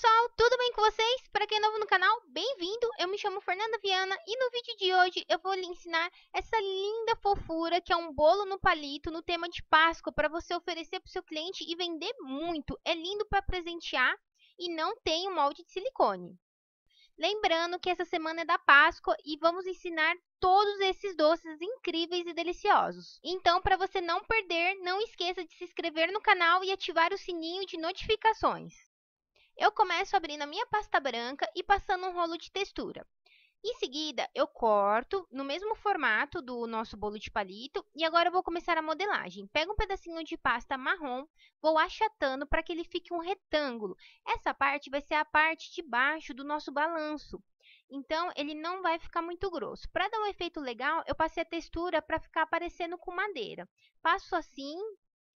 pessoal, tudo bem com vocês? Para quem é novo no canal, bem-vindo! Eu me chamo Fernanda Viana e no vídeo de hoje eu vou lhe ensinar essa linda fofura que é um bolo no palito no tema de Páscoa para você oferecer para o seu cliente e vender muito. É lindo para presentear e não tem um molde de silicone. Lembrando que essa semana é da Páscoa e vamos ensinar todos esses doces incríveis e deliciosos. Então, para você não perder, não esqueça de se inscrever no canal e ativar o sininho de notificações. Eu começo abrindo a minha pasta branca e passando um rolo de textura. Em seguida, eu corto no mesmo formato do nosso bolo de palito e agora eu vou começar a modelagem. Pego um pedacinho de pasta marrom, vou achatando para que ele fique um retângulo. Essa parte vai ser a parte de baixo do nosso balanço. Então, ele não vai ficar muito grosso. Para dar um efeito legal, eu passei a textura para ficar parecendo com madeira. Passo assim,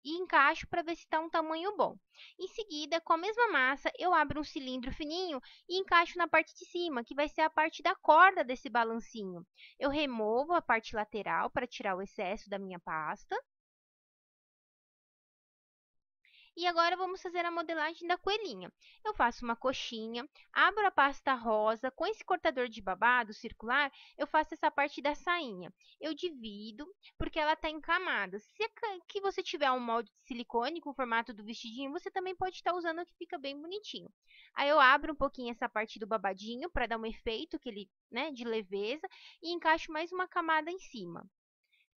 e encaixo para ver se está um tamanho bom. Em seguida, com a mesma massa, eu abro um cilindro fininho e encaixo na parte de cima, que vai ser a parte da corda desse balancinho. Eu removo a parte lateral para tirar o excesso da minha pasta e agora vamos fazer a modelagem da coelhinha. Eu faço uma coxinha, abro a pasta rosa, com esse cortador de babado circular, eu faço essa parte da sainha. Eu divido, porque ela está em camadas. Se que você tiver um molde de silicone com o formato do vestidinho, você também pode estar tá usando, que fica bem bonitinho. Aí eu abro um pouquinho essa parte do babadinho, para dar um efeito que ele, né, de leveza, e encaixo mais uma camada em cima.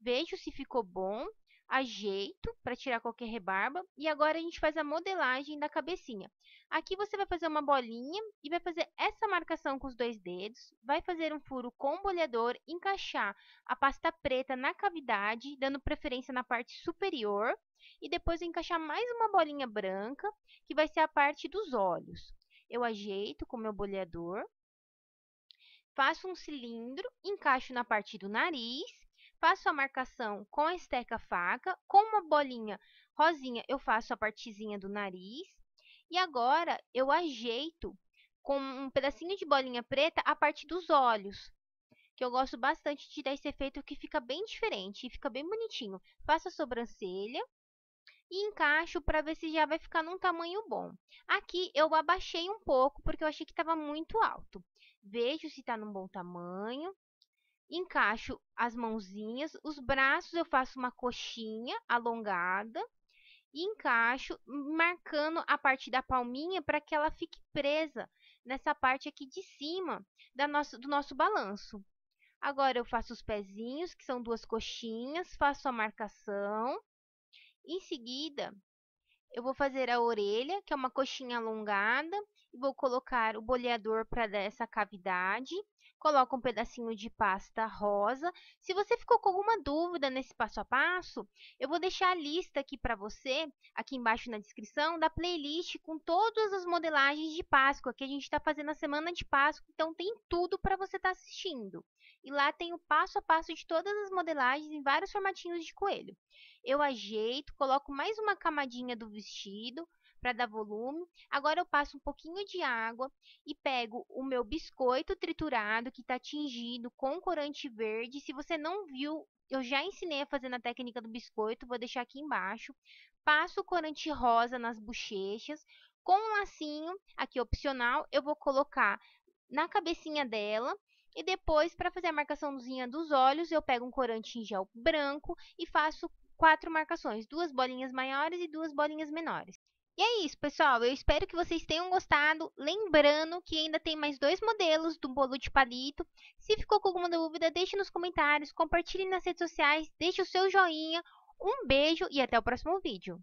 Vejo se ficou bom ajeito para tirar qualquer rebarba e agora a gente faz a modelagem da cabecinha. Aqui você vai fazer uma bolinha e vai fazer essa marcação com os dois dedos, vai fazer um furo com o bolhador, encaixar a pasta preta na cavidade, dando preferência na parte superior, e depois encaixar mais uma bolinha branca, que vai ser a parte dos olhos. Eu ajeito com meu bolhador, faço um cilindro, encaixo na parte do nariz Faço a marcação com a esteca faca, com uma bolinha rosinha eu faço a partezinha do nariz. E agora eu ajeito com um pedacinho de bolinha preta a parte dos olhos. Que eu gosto bastante de dar esse efeito que fica bem diferente e fica bem bonitinho. Faço a sobrancelha e encaixo para ver se já vai ficar num tamanho bom. Aqui eu abaixei um pouco porque eu achei que estava muito alto. Vejo se está num bom tamanho encaixo as mãozinhas, os braços eu faço uma coxinha alongada e encaixo, marcando a parte da palminha para que ela fique presa nessa parte aqui de cima da nossa do nosso balanço. Agora eu faço os pezinhos, que são duas coxinhas, faço a marcação. Em seguida, eu vou fazer a orelha, que é uma coxinha alongada, vou colocar o boleador para dar essa cavidade. Coloco um pedacinho de pasta rosa. Se você ficou com alguma dúvida nesse passo a passo, eu vou deixar a lista aqui para você, aqui embaixo na descrição, da playlist com todas as modelagens de Páscoa que a gente está fazendo na semana de Páscoa. Então, tem tudo para você estar tá assistindo. E lá tem o passo a passo de todas as modelagens em vários formatinhos de coelho. Eu ajeito, coloco mais uma camadinha do vestido, para dar volume. Agora eu passo um pouquinho de água e pego o meu biscoito triturado que está tingido com corante verde. Se você não viu, eu já ensinei a fazer na técnica do biscoito, vou deixar aqui embaixo. Passo o corante rosa nas bochechas. Com um lacinho, aqui opcional, eu vou colocar na cabecinha dela. E depois, para fazer a marcaçãozinha dos olhos, eu pego um corante em gel branco e faço quatro marcações, duas bolinhas maiores e duas bolinhas menores. E é isso, pessoal. Eu espero que vocês tenham gostado. Lembrando que ainda tem mais dois modelos do bolo de palito. Se ficou com alguma dúvida, deixe nos comentários, compartilhe nas redes sociais, deixe o seu joinha. Um beijo e até o próximo vídeo.